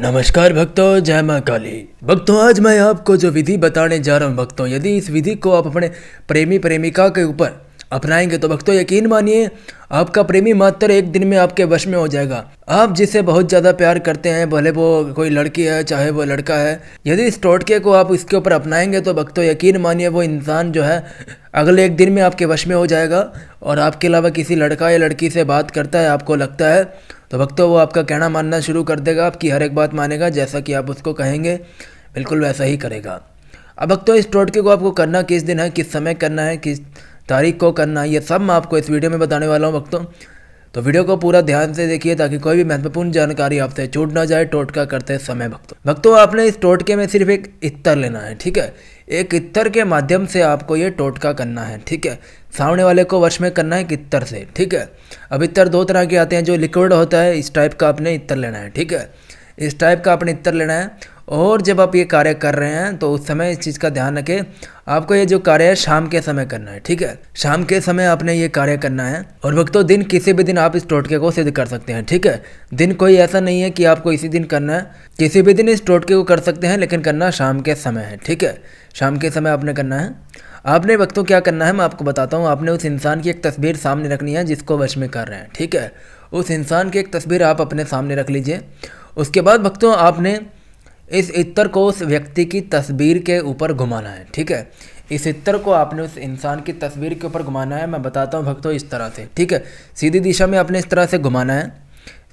नमस्कार भक्तों जय माँ काली भक्तों आज मैं आपको जो विधि बताने जा रहा हूँ भक्तों यदि इस विधि को आप अपने प्रेमी प्रेमिका के ऊपर अपनाएंगे तो भक्तों यकीन मानिए आपका प्रेमी मात्र एक दिन में आपके वश में हो जाएगा आप जिसे बहुत ज़्यादा प्यार करते हैं भले वो कोई लड़की है चाहे वो लड़का है यदि इस टोटके को आप इसके ऊपर अपनाएंगे तो भक्तों यकीन मानिए वो इंसान जो है अगले एक दिन में आपके वश में हो जाएगा और आपके अलावा किसी लड़का या लड़की से बात करता है आपको लगता है तो वक्त वो आपका कहना मानना शुरू कर देगा आपकी हर एक बात मानेगा जैसा कि आप उसको कहेंगे बिल्कुल वैसा ही करेगा अब वक्त इस टोटके को आपको करना किस दिन है किस समय करना है किस तारीख को करना है ये सब मैं आपको इस वीडियो में बताने वाला हूँ वक्तों तो वीडियो को पूरा ध्यान से देखिए ताकि कोई भी महत्वपूर्ण जानकारी आपसे छूट ना जाए टोटका करते समय भक्तों भक्तों आपने इस टोटके में सिर्फ एक इत्तर लेना है ठीक है एक इत्तर के माध्यम से आपको ये टोटका करना है ठीक है सामने वाले को वश में करना है इत्तर से ठीक है अब इतर दो तरह के आते हैं जो लिक्विड होता है इस टाइप का आपने इतर लेना है ठीक है इस टाइप का आपने इत्तर लेना है और जब आप ये कार्य कर रहे हैं तो उस समय इस चीज़ का ध्यान रखें आपको ये जो कार्य है शाम के समय करना है ठीक है शाम के समय आपने ये कार्य करना है और भक्तों तो दिन किसी भी दिन आप इस टोटके को सिद्ध कर सकते हैं ठीक है दिन कोई ऐसा नहीं है कि आपको इसी दिन करना है किसी भी दिन इस टोटके को कर सकते हैं लेकिन करना शाम के समय है ठीक है शाम के समय आपने करना है आपने भक्तों क्या करना है मैं आपको बताता हूँ आपने उस इंसान की एक तस्वीर सामने रखनी है जिसको वश में कर रहे हैं ठीक है उस इंसान की एक तस्वीर आप अपने सामने रख लीजिए उसके बाद भक्तों आपने इस इत्र को उस व्यक्ति की तस्वीर के ऊपर घुमाना है ठीक है इस इत्र को आपने उस इंसान की तस्वीर के ऊपर घुमाना है मैं बताता हूँ भक्तों इस तरह से ठीक है सीधी दिशा में आपने इस तरह से घुमाना है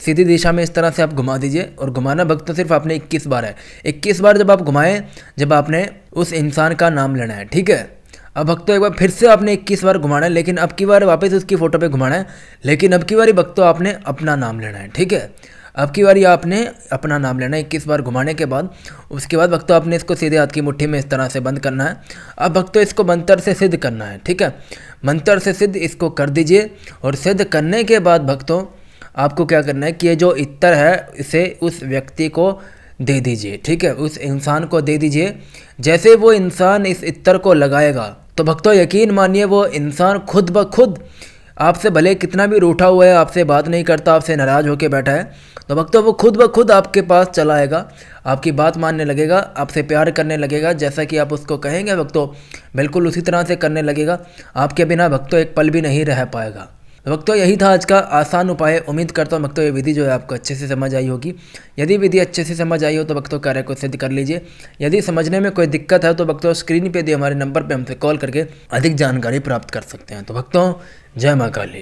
सीधी दिशा में इस तरह से आप घुमा दीजिए और घुमाना भक्तों सिर्फ आपने 21 बार है 21 बार जब आप घुमाएं जब आपने उस इंसान का नाम लेना है ठीक है अब भक्तों एक बार फिर से आपने 21 बार घुमाना है लेकिन अब की बार वापस उसकी फ़ोटो पे घुमाना है लेकिन अब की बार भक्तों आपने अपना नाम लेना है ठीक है अब की बार आपने अपना नाम लेना है इक्कीस बार घुमाने के बाद उसके बाद भक्तों आपने इसको सीधे हाथ की मुट्ठी में इस तरह से बंद करना है अब भक्तों इसको मंत्र से सिद्ध करना है ठीक है मंत्र से सिद्ध इसको कर दीजिए और सिद्ध करने के बाद भक्तों आपको क्या करना है कि ये जो इतर है इसे उस व्यक्ति को दे दीजिए ठीक है उस इंसान को दे दीजिए जैसे वो इंसान इस इतर को लगाएगा तो भक्तों यकीन मानिए वो इंसान खुद ब खुद आपसे भले कितना भी रूठा हुआ है आपसे बात नहीं करता आपसे नाराज़ होकर बैठा है तो वक्त वो खुद ब खुद आपके पास चला आएगा आपकी बात मानने लगेगा आपसे प्यार करने लगेगा जैसा कि आप उसको कहेंगे वक्तो तो बिल्कुल उसी तरह से करने लगेगा आपके बिना भक्तों तो एक पल भी नहीं रह पाएगा वक्तों यही था आज का आसान उपाय उम्मीद करता हूँ वक्तों ये विधि जो है आपको अच्छे से समझ आई होगी यदि विधि अच्छे से समझ आई हो तो वक्तों कार्य को सिद्ध कर लीजिए यदि समझने में कोई दिक्कत है तो वक्तों स्क्रीन पर दिए हमारे नंबर पर हमसे कॉल करके अधिक जानकारी प्राप्त कर सकते हैं तो वक्तों जय माँ काली